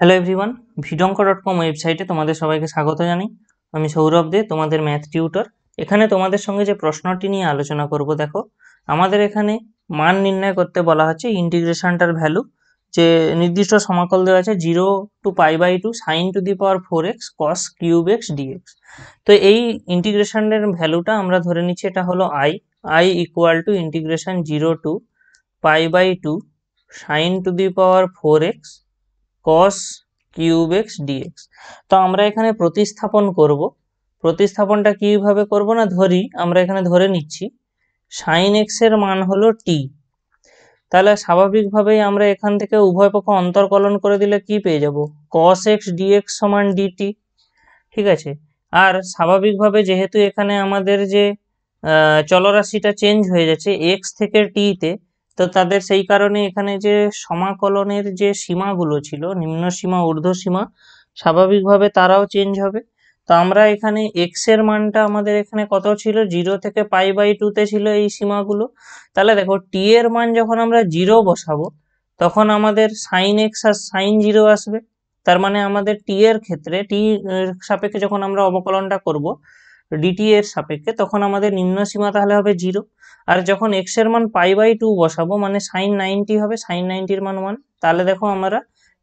hello everyone ভিডঙ্ক dot com ওয়েবসাইটে তোমাদের সবাইকে স্বাগত জানাই আমি সৌরভ দে তোমাদের ম্যাথ টিউটর এখানে তোমাদের সঙ্গে যে প্রশ্নটি নিয়ে আলোচনা করব দেখো আমাদের এখানে মান নির্ণয় করতে বলা হচ্ছে ইন্টিগ্রেশনটার ভ্যালু যে নির্দিষ্ট সমাকল দেওয়া আছে zero to pi by two sine to the power four x cos cube x dx তো এই ইন্টিগ্রেশনের ভ্যালুটা আমরা ধরে নিচ্ছি এটা হলো I I equal to integration zero to pi by two sine to the power four x cos cube x dx তো আমরা এখানে প্রতিস্থাপন করব প্রতিস্থাপনটা কীভাবে করব না ধরি আমরা এখানে ধরে নিচ্ছি সাইন এক্সের মান হলো টি তাহলে স্বাভাবিকভাবেই আমরা এখান থেকে উভয় পক্ষ অন্তর্কলন করে দিলে কি পেয়ে যাব কস এক্স ডিএক্স সমান ডিটি ঠিক আছে আর স্বাভাবিকভাবে যেহেতু এখানে আমাদের যে চলরাশিটা চেঞ্জ হয়ে যাচ্ছে এক্স থেকে টিতে তো তাদের সেই কারণে এখানে যে সমাকলনের যে সীমাগুলো ছিল নিম্ন সীমা ঊর্ধ্ব সীমা স্বাভাবিকভাবে তারাও চেঞ্জ হবে তো আমরা এখানে এক্স এর মানটা আমাদের এখানে কত ছিল জিরো থেকে পাই বাই টুতে ছিল এই সীমাগুলো তাহলে দেখো টি এর মান যখন আমরা জিরো বসাবো তখন আমাদের সাইন এক্স আর সাইন জিরো আসবে তার মানে আমাদের টি এর ক্ষেত্রে টি সাপেক্ষে যখন আমরা অবকলনটা করব ডিটি এর সাপেক্ষে তখন আমাদের নিম্ন সীমা তাহলে হবে জিরো আর যখন এক্স এর মান পাই বাই টু বসাবো মানে সাইন নাইনটি হবে সাইন নাইনটির মান ওয়ান তাহলে দেখো আমরা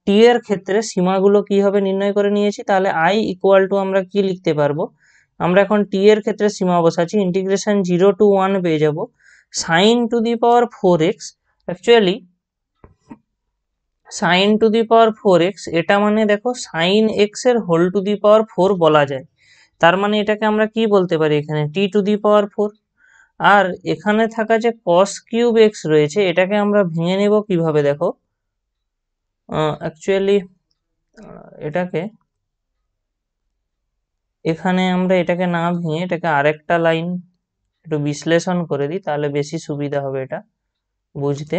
টি এর ক্ষেত্রে সীমাগুলো কি হবে নির্ণয় করে নিয়েছি তাহলে আই ইকুয়াল টু আমরা কি লিখতে পারবো আমরা এখন টি এর ক্ষেত্রে সীমা বসাচ্ছি ইন্টিগ্রেশন জিরো টু ওয়ান পেয়ে যাবো sine to the power four x actually sine to the power four x এটা মানে দেখো সাইন এক্স এর whole to the power four বলা যায় তার মানে এটাকে আমরা কি বলতে পারি এখানে টি টু দি পাওয়ার ফোর আর এখানে থাকা যে কস কিউব এক্স রয়েছে এটাকে আমরা ভেঙে নেব কিভাবে দেখো অ্যাকচুয়ালি এটাকে এখানে আমরা এটাকে না ভেঙে এটাকে আরেকটা লাইন একটু বিশ্লেষণ করে দিই তাহলে বেশি সুবিধা হবে এটা বুঝতে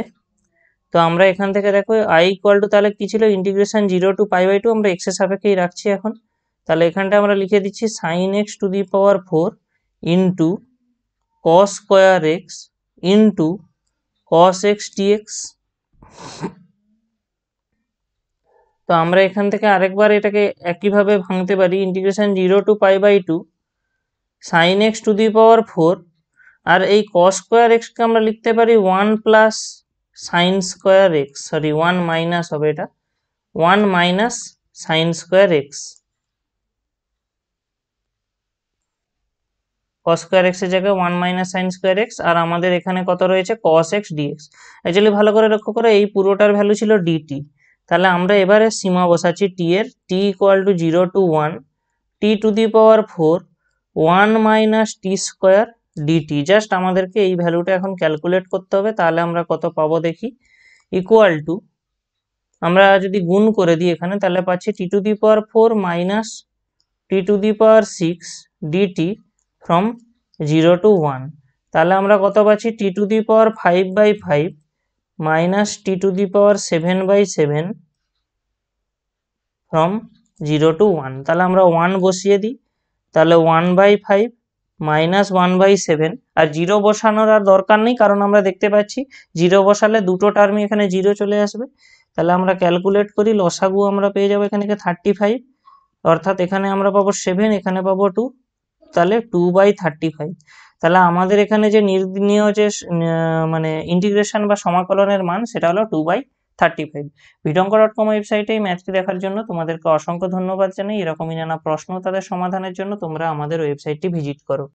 তো আমরা এখান থেকে দেখো আই ইকুয়াল টু তাহলে কি ছিল integration zero to pi by two আমরা এক্সের সাপেক্ষেই রাখছি এখন তাহলে এখানটা আমরা লিখে দিচ্ছি sine x to the power four into cos square x into cos x t x তো আমরা এখান থেকে আরেকবার এটাকে একইভাবে ভাঙতে পারি integration zero to pi by two sine x to the power four আর এই কস স্কোয়ার এক্সকে আমরা লিখতে পারি one plus sine square x sorry one minus হবে এটা one minus sine square x cos square এক্সের জায়গায় one minus sine square x আর আমাদের এখানে কত রয়েছে কস এক্স ডিএক্স অ্যাকচুয়ালি ভালো করে লক্ষ্য করো এই পুরোটার ভ্যালু ছিল ডিটি তাহলে আমরা এবারে সীমা বসাচ্ছি টি এর t equal to zero to one t to the power four one minus t square dt just আমাদেরকে এই ভ্যালুটা এখন ক্যালকুলেট করতে হবে তাহলে আমরা কত পাবো দেখি ইকুয়াল টু আমরা যদি গুণ করে দিই এখানে তাহলে পাচ্ছি t to the power four minus t to the power six dt from zero to one তাহলে আমরা কত পাচ্ছি t to the power five by five minus t to the power seven by seven from zero to one তাহলে আমরা one বসিয়ে দিই তাহলে one by five minus one by seven আর জিরো বসানোর আর দরকার নেই কারণ আমরা দেখতে পাচ্ছি জিরো বসালে দুটো টার্মই এখানে জিরো চলে আসবে তাহলে আমরা ক্যালকুলেট করি লসাগু আমরা পেয়ে যাবো এখানে থার্টি ফাইভ অর্থাৎ এখানে আমরা পাবো সেভেন এখানে পাবো টু তাহলে টু বাই থার্টি ফাইভ তাহলে আমাদের এখানে যে নির্দিনীয় যে মানে ইন্টিগ্রেশন বা সমাকলনের মান সেটা হলো টু বাই থার্টি ফাইভ বিটঙ্ক ডট কম ওয়েবসাইটে এই ম্যাথটি দেখার জন্য তোমাদেরকে অসংখ্য ধন্যবাদ জানাই এরকমই নানা প্রশ্ন তাদের সমাধানের জন্য তোমরা আমাদের ওয়েবসাইটটি ভিজিট করো